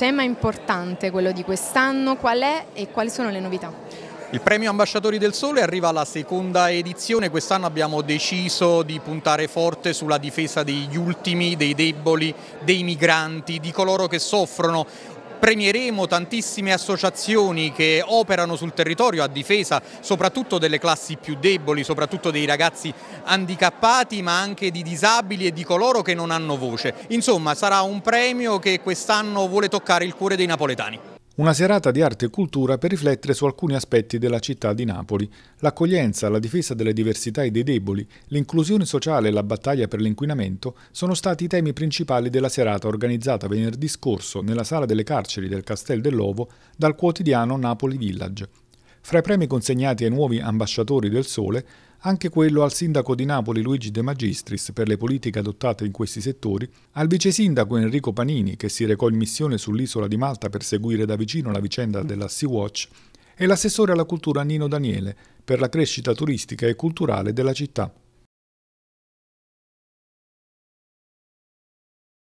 Tema importante quello di quest'anno, qual è e quali sono le novità? Il premio Ambasciatori del Sole arriva alla seconda edizione, quest'anno abbiamo deciso di puntare forte sulla difesa degli ultimi, dei deboli, dei migranti, di coloro che soffrono premieremo tantissime associazioni che operano sul territorio a difesa soprattutto delle classi più deboli, soprattutto dei ragazzi handicappati ma anche di disabili e di coloro che non hanno voce. Insomma sarà un premio che quest'anno vuole toccare il cuore dei napoletani. Una serata di arte e cultura per riflettere su alcuni aspetti della città di Napoli, l'accoglienza, la difesa delle diversità e dei deboli, l'inclusione sociale e la battaglia per l'inquinamento sono stati i temi principali della serata organizzata venerdì scorso nella sala delle carceri del Castel dell'Ovo dal quotidiano Napoli Village. Fra i premi consegnati ai nuovi ambasciatori del Sole anche quello al sindaco di Napoli Luigi De Magistris per le politiche adottate in questi settori, al vice sindaco Enrico Panini che si recò in missione sull'isola di Malta per seguire da vicino la vicenda della Sea-Watch e l'assessore alla cultura Nino Daniele per la crescita turistica e culturale della città.